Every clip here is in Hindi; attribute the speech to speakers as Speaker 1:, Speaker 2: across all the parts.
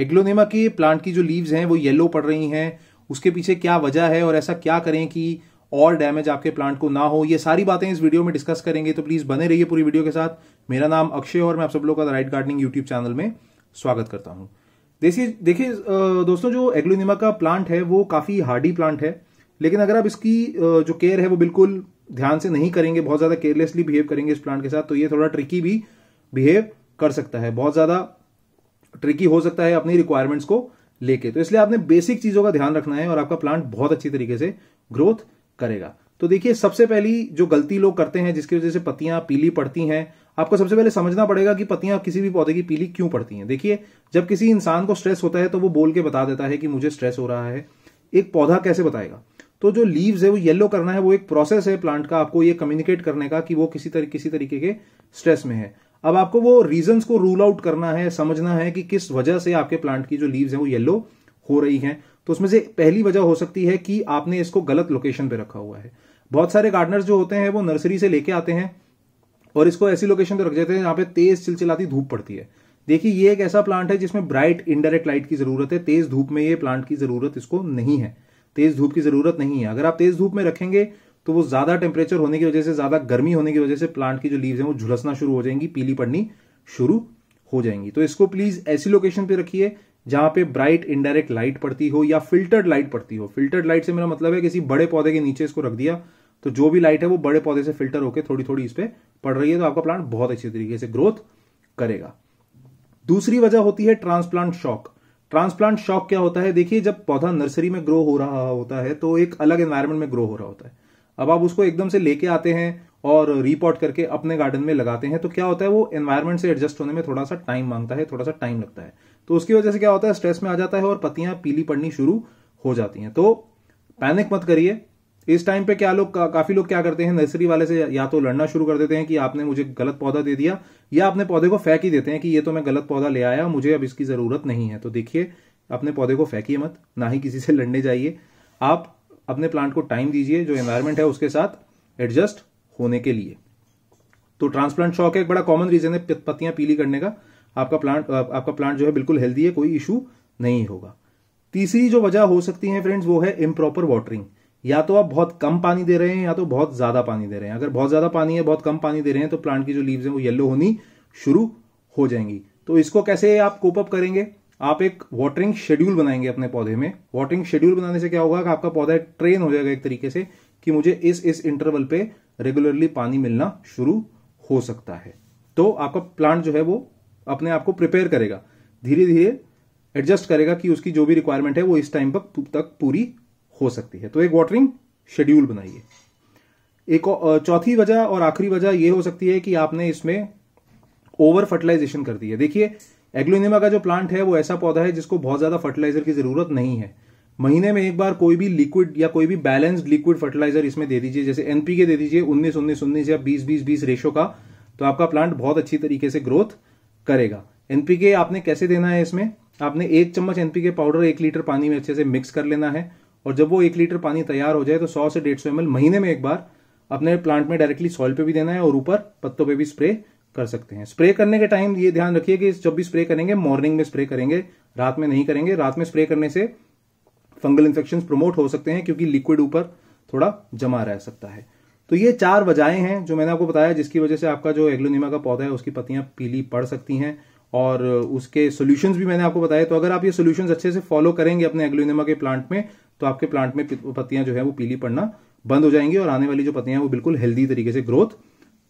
Speaker 1: एग्लोनेमा के प्लांट की जो लीव्स हैं वो येलो पड़ रही हैं उसके पीछे क्या वजह है और ऐसा क्या करें कि और डैमेज आपके प्लांट को ना हो ये सारी बातें इस वीडियो में डिस्कस करेंगे तो प्लीज बने रहिए पूरी वीडियो के साथ मेरा नाम अक्षय और मैं आप सब लोग का राइट गार्डनिंग यूट्यूब चैनल में स्वागत करता हूँ देखिए देखिए दोस्तों जो एग्लोनिमा का प्लांट है वो काफी हार्डी प्लांट है लेकिन अगर आप इसकी जो केयर है वो बिल्कुल ध्यान से नहीं करेंगे बहुत ज्यादा केयरलेसली बिहेव करेंगे इस प्लांट के साथ तो ये थोड़ा ट्रिकी भी बिहेव कर सकता है बहुत ज्यादा ट्रिकी हो सकता है अपनी रिक्वायरमेंट्स को लेके तो इसलिए आपने बेसिक चीजों का ध्यान रखना है और आपका प्लांट बहुत अच्छी तरीके से ग्रोथ करेगा तो देखिए सबसे पहली जो गलती लोग करते हैं जिसकी वजह से पत्तियां पीली पड़ती हैं आपको सबसे पहले समझना पड़ेगा कि पत्तियां किसी भी पौधे की पीली क्यों पड़ती हैं देखिए जब किसी इंसान को स्ट्रेस होता है तो वो बोल के बता देता है कि मुझे स्ट्रेस हो रहा है एक पौधा कैसे बताएगा तो जो लीव्स है वो येलो करना है वो एक प्रोसेस है प्लांट का आपको ये कम्युनिकेट करने का कि वो किसी तरह किसी तरीके के स्ट्रेस में है अब आपको वो रीजंस को रूल आउट करना है समझना है कि किस वजह से आपके प्लांट की जो लीव्स हैं वो येलो हो रही हैं तो उसमें से पहली वजह हो सकती है कि आपने इसको गलत लोकेशन पे रखा हुआ है बहुत सारे गार्डनर्स जो होते हैं वो नर्सरी से लेके आते हैं और इसको ऐसी लोकेशन पे रख देते हैं जहां पे तेज चिलचिलाती धूप पड़ती है देखिए ये एक ऐसा प्लांट है जिसमें ब्राइट इनडायरेक्ट लाइट की जरूरत है तेज धूप में ये प्लांट की जरूरत इसको नहीं है तेज धूप की जरूरत नहीं है अगर आप तेज धूप में रखेंगे तो वो ज्यादा टेम्परेचर होने की वजह से ज्यादा गर्मी होने की वजह से प्लांट की जो लीव्स हैं वो झुलसना शुरू हो जाएंगी पीली पड़नी शुरू हो जाएंगी तो इसको प्लीज ऐसी लोकेशन पे रखिए जहां पे ब्राइट इनडायरेक्ट लाइट पड़ती हो या फिल्टर्ड लाइट पड़ती हो फिल्टर्ड लाइट से मेरा मतलब है किसी बड़े पौधे के नीचे इसको रख दिया तो जो भी लाइट है वो बड़े पौधे से फिल्टर होकर थोड़ी थोड़ी इस पर पड़ रही है तो आपका प्लांट बहुत अच्छी तरीके से ग्रोथ करेगा दूसरी वजह होती है ट्रांसप्लांट शॉक ट्रांसप्लांट शॉक क्या होता है देखिए जब पौधा नर्सरी में ग्रो हो रहा होता है तो एक अलग एनवायरमेंट में ग्रो हो रहा होता है अब आप उसको एकदम से लेके आते हैं और रिपोर्ट करके अपने गार्डन में लगाते हैं तो क्या होता है वो एनवायरमेंट से एडजस्ट होने में थोड़ा सा टाइम मांगता है थोड़ा सा टाइम लगता है तो उसकी वजह से क्या होता है स्ट्रेस में आ जाता है और पत्तियां पीली पड़नी शुरू हो जाती हैं तो पैनिक मत करिए इस टाइम पे क्या लोग का, काफी लोग क्या करते हैं नर्सरी वाले से या तो लड़ना शुरू कर देते हैं कि आपने मुझे गलत पौधा दे दिया या अपने पौधे को फेंक ही देते हैं कि ये तो मैं गलत पौधा ले आया मुझे अब इसकी जरूरत नहीं है तो देखिए अपने पौधे को फेंकिए मत ना ही किसी से लड़ने जाइए आप अपने प्लांट को टाइम दीजिए जो एनवायरमेंट है उसके साथ एडजस्ट होने के लिए तो ट्रांसप्लांट शॉक एक बड़ा कॉमन रीजन है पत्तियां पीली करने का आपका प्लांट आपका प्लांट जो है बिल्कुल हेल्दी है कोई इशू नहीं होगा तीसरी जो वजह हो सकती है फ्रेंड्स वो है इम्प्रॉपर वाटरिंग या तो आप बहुत कम पानी दे रहे हैं या तो बहुत ज्यादा पानी दे रहे हैं अगर बहुत ज्यादा पानी है बहुत कम पानी दे रहे हैं तो प्लांट की जो लीव्स हैं वो येलो होनी शुरू हो जाएंगी तो इसको कैसे आप कोप अप करेंगे आप एक वाटरिंग शेड्यूल बनाएंगे अपने पौधे में वाटरिंग शेड्यूल बनाने से क्या होगा कि आपका पौधा ट्रेन हो जाएगा एक तरीके से कि मुझे इस इस इंटरवल पे रेगुलरली पानी मिलना शुरू हो सकता है तो आपका प्लांट जो है वो अपने आप को प्रिपेयर करेगा धीरे धीरे एडजस्ट करेगा कि उसकी जो भी रिक्वायरमेंट है वो इस टाइम पर तक पूरी हो सकती है तो एक वाटरिंग शेड्यूल बनाइए एक चौथी वजह और आखिरी वजह यह हो सकती है कि आपने इसमें ओवर फर्टिलाइजेशन कर दी है देखिए एग्लोनिमा का जो प्लांट है वो ऐसा पौधा है जिसको बहुत ज़्यादा फर्टिलाइजर की ज़रूरत नहीं है महीने में एक बार कोई भी लिक्विड या कोई भी बैलेंस्ड लिक्विड फर्टिलाइजर इसमें दे दीजिए जैसे एनपी के दे दीजिए उन्नीस उन्नीस उन्नीस या बीस बीस बीस रेशो का तो आपका प्लांट बहुत अच्छी तरीके से ग्रोथ करेगा एनपी के आपने कैसे देना है इसमें आपने एक चम्मच एनपी के पाउडर एक लीटर पानी में अच्छे से मिक्स कर लेना है और जब वो एक लीटर पानी तैयार हो जाए तो सौ से डेढ़ सौ महीने में एक बार अपने प्लांट में डायरेक्टली सॉइल पे भी देना है और ऊपर पत्तों पे भी स्प्रे कर सकते हैं स्प्रे करने के टाइम ये ध्यान रखिए कि जब भी स्प्रे करेंगे मॉर्निंग में स्प्रे करेंगे रात में नहीं करेंगे रात में स्प्रे करने से फंगल इन्फेक्शन प्रमोट हो सकते हैं क्योंकि लिक्विड ऊपर थोड़ा जमा रह सकता है तो ये चार वजहें हैं जो मैंने आपको बताया जिसकी वजह से आपका जो एग्लोनिमा का पौधा है उसकी पत्तियां पीली पड़ सकती हैं और उसके सोल्यूशंस भी मैंने आपको बताया तो अगर आप ये सोल्यूशन अच्छे से फॉलो करेंगे अपने एग्लोनिमा के प्लांट में तो आपके प्लांट में पत्तियां जो है वो पीली पड़ना बंद हो जाएंगी और आने वाली जो पत्तियां हैं वो बिल्कुल हेल्दी तरीके से ग्रोथ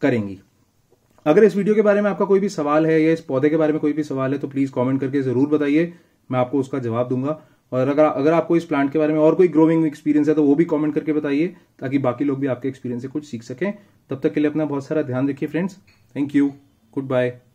Speaker 1: करेंगी अगर इस वीडियो के बारे में आपका कोई भी सवाल है या इस पौधे के बारे में कोई भी सवाल है तो प्लीज कॉमेंट करके जरूर बताइए मैं आपको उसका जवाब दूंगा और अगर अगर आपको इस प्लांट के बारे में और कोई ग्रोविंग एक्सपीरियंस है तो वो भी कमेंट करके बताइए ताकि बाकी लोग भी आपके एक्सपीरियंस से कुछ सीख सकें तब तक के लिए अपना बहुत सारा ध्यान रखिए friends thank you good bye